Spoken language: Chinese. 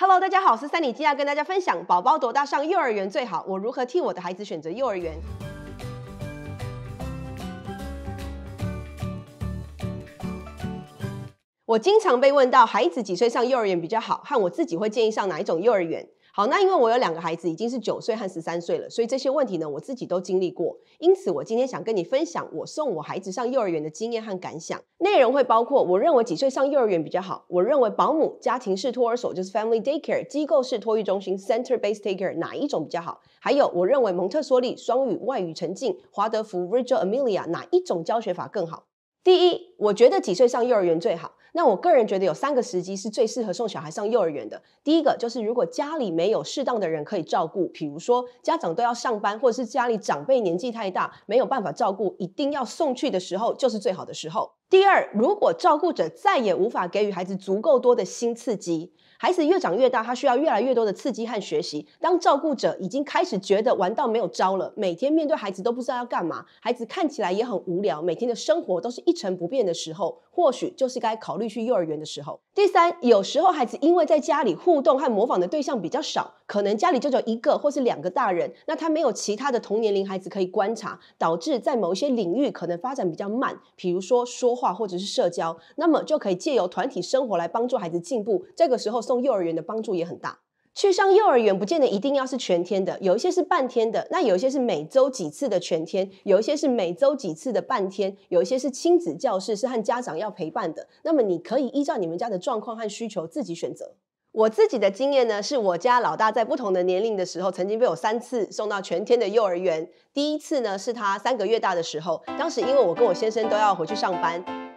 Hello，大家好，我是三里，今天要跟大家分享宝宝多大上幼儿园最好？我如何替我的孩子选择幼儿园？我经常被问到孩子几岁上幼儿园比较好，和我自己会建议上哪一种幼儿园？好，那因为我有两个孩子，已经是九岁和十三岁了，所以这些问题呢，我自己都经历过。因此，我今天想跟你分享我送我孩子上幼儿园的经验和感想。内容会包括：我认为几岁上幼儿园比较好；我认为保姆家庭式托儿所就是 family daycare 机构式托育中心 center based daycare 哪一种比较好；还有我认为蒙特梭利、双语、外语沉浸、华德福、r i c h i l Amelia 哪一种教学法更好。第一，我觉得几岁上幼儿园最好？那我个人觉得有三个时机是最适合送小孩上幼儿园的。第一个就是如果家里没有适当的人可以照顾，譬如说家长都要上班，或者是家里长辈年纪太大没有办法照顾，一定要送去的时候，就是最好的时候。第二，如果照顾者再也无法给予孩子足够多的新刺激，孩子越长越大，他需要越来越多的刺激和学习。当照顾者已经开始觉得玩到没有招了，每天面对孩子都不知道要干嘛，孩子看起来也很无聊，每天的生活都是一成不变的时候，或许就是该考虑去幼儿园的时候。第三，有时候孩子因为在家里互动和模仿的对象比较少，可能家里就只有一个或是两个大人，那他没有其他的同年龄孩子可以观察，导致在某一些领域可能发展比较慢，比如说说。化或者是社交，那么就可以借由团体生活来帮助孩子进步。这个时候送幼儿园的帮助也很大。去上幼儿园不见得一定要是全天的，有一些是半天的，那有一些是每周几次的全天，有一些是每周几次的半天，有一些是亲子教室是和家长要陪伴的。那么你可以依照你们家的状况和需求自己选择。我自己的经验呢，是我家老大在不同的年龄的时候，曾经被我三次送到全天的幼儿园。第一次呢，是他三个月大的时候，当时因为我跟我先生都要回去上班。